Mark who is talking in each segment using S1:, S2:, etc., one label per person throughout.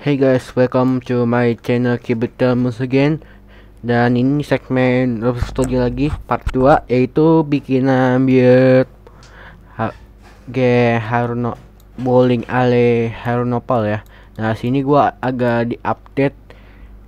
S1: Hey guys, welcome to my channel Kibitel once again Dan ini segmen Love Story lagi, part 2 Yaitu bikinan ambil ha G Haruno Bowling Ale Harunopal ya Nah sini gua agak di update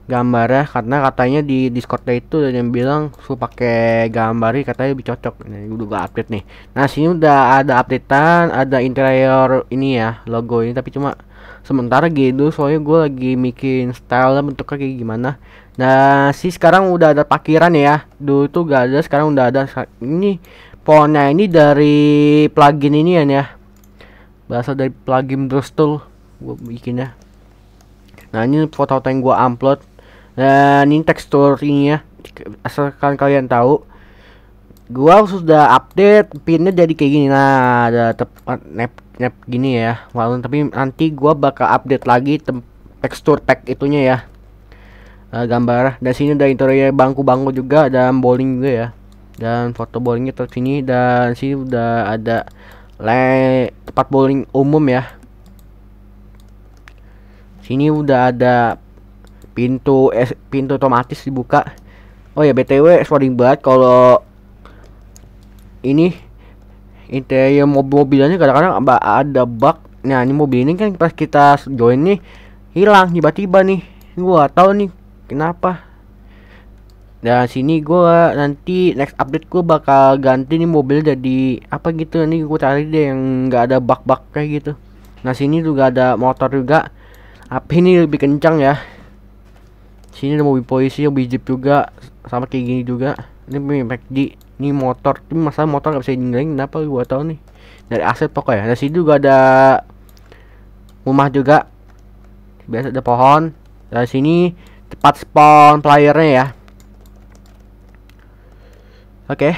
S1: gambarnya karena katanya di Discordnya itu ada yang bilang suka pakai gambar katanya lebih cocok nah, nih gua juga update nih nah sini udah ada updatean ada interior ini ya logo ini tapi cuma sementara gitu soalnya gue lagi bikin style bentuknya kayak gimana nah si sekarang udah ada pakiran ya dulu tuh gak ada sekarang udah ada ini pohonnya ini dari plugin ini ya ya berasal dari plugin Bruce Tool gue bikinnya nah ini foto yang gue upload dan ini teksturnya asalkan kalian tahu gua sudah update pinnya jadi kayak gini nah ada tempat snap gini ya walaupun tapi nanti gua bakal update lagi tekstur pack itunya ya uh, gambar dan sini ada interior bangku-bangku juga dan bowling juga ya dan foto bowlingnya terus ini dan sini udah ada le tempat bowling umum ya sini udah ada pintu es, pintu otomatis dibuka oh ya btw sorry banget kalau ini interior ya, mobil-mobilannya kadang-kadang ada bug nah ini mobil ini kan pas kita join nih hilang tiba-tiba nih gua tahu nih kenapa dan nah, sini gua nanti next update gua bakal ganti nih mobil jadi apa gitu nih gua cari deh yang nggak ada bug-bug kayak gitu nah sini juga ada motor juga api ini lebih kencang ya sini ada mobil polisi yang bijip juga sama kayak gini juga ini punya di ini motor ini masalah motor nggak bisa ninggalin, kenapa gua tahu nih dari aset pokoknya dari sini juga ada rumah juga biasa ada pohon dari sini tempat spawn playernya ya oke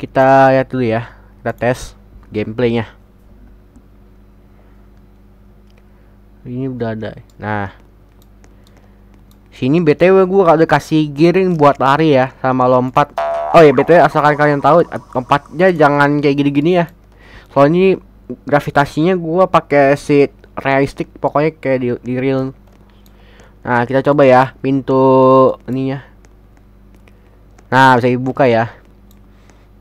S1: kita lihat dulu ya kita tes gameplaynya ini udah ada nah sini btw gue ada kasih giring buat lari ya sama lompat oh ya betul asalkan kalian tahu tempatnya jangan kayak gini-gini ya soalnya gravitasinya gua pakai seat realistik pokoknya kayak di, di real nah kita coba ya pintu ini ya. nah bisa dibuka ya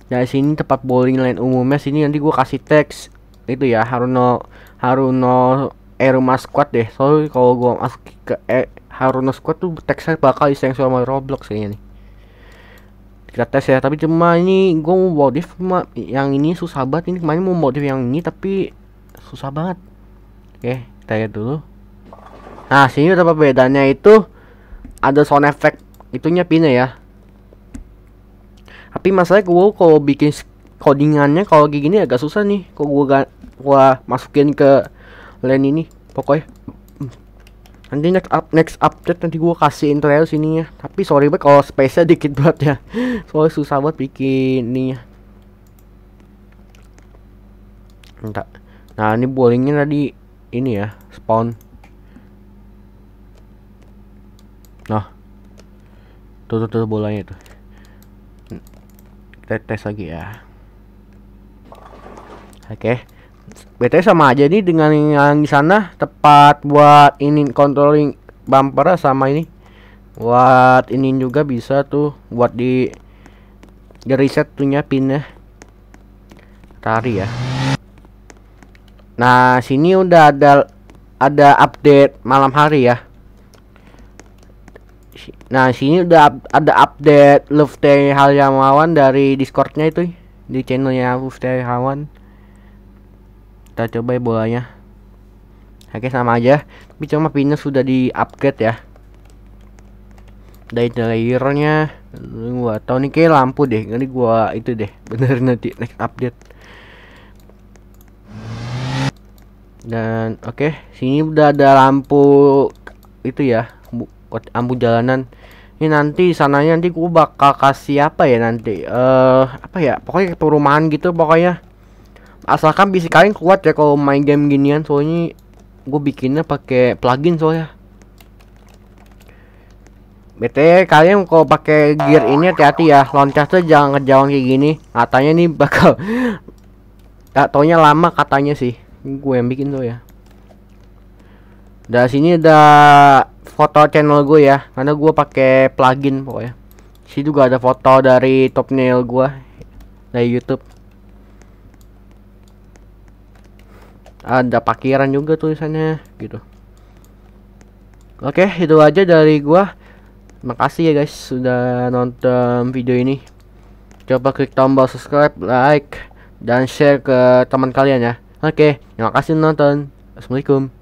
S1: dari nah, sini tempat bowling lain umumnya sini nanti gua kasih teks itu ya Haruno Haruno Eruma Squad deh soalnya kalau gua masuk ke e, Haruno Squad tuh teksnya bakal disensor sama Roblox kayaknya nih kita tes ya tapi cuma ini gue mau modif cuma yang ini susah banget ini kemarin mau modif yang ini tapi susah banget oke kita lihat dulu nah sini ada perbedaannya itu ada sound effect itunya pinnya ya tapi masalah gue kalau bikin codingannya kalau gini agak susah nih kok gue gua masukin ke line ini pokoknya nanti next up next update nanti gue kasihin trail ya tapi sorry banget kalau space nya dikit banget ya soalnya susah buat bikin ya entah nah ini bowlingnya tadi ini ya spawn nah tuh tuh, tuh bolanya itu kita tes lagi ya oke okay. BTS sama aja nih dengan yang di sana tepat buat ini controlling bumper sama ini buat ini juga bisa tuh buat di di reset punya pinnya tari ya nah sini udah ada ada update malam hari ya nah sini udah ada update love day Hal yang lawan dari Discordnya itu di channelnya love Lufte Hawan kita coba ya bolanya oke sama aja tapi cuma pinnya sudah di upgrade ya dari layernya gua tau nih kayak lampu deh nanti gua itu deh bener nanti next update dan oke okay, sini udah ada lampu itu ya lampu jalanan ini nanti sananya nanti gua bakal kasih apa ya nanti eh uh, apa ya pokoknya perumahan gitu pokoknya asalkan bisik kalian kuat ya kalau main game ginian soalnya gue bikinnya pakai plugin soalnya BT kalian kalau pakai gear ini hati-hati ya loncat tuh jangan ngejauh kayak gini katanya nih bakal gak taunya lama katanya sih gue yang bikin tuh ya dari sini ada foto channel gue ya karena gue pakai plugin pokoknya sih juga ada foto dari top nail gue dari YouTube ada pakiran juga tulisannya gitu oke itu aja dari gua makasih ya guys sudah nonton video ini coba klik tombol subscribe like dan share ke teman kalian ya oke terima kasih nonton assalamualaikum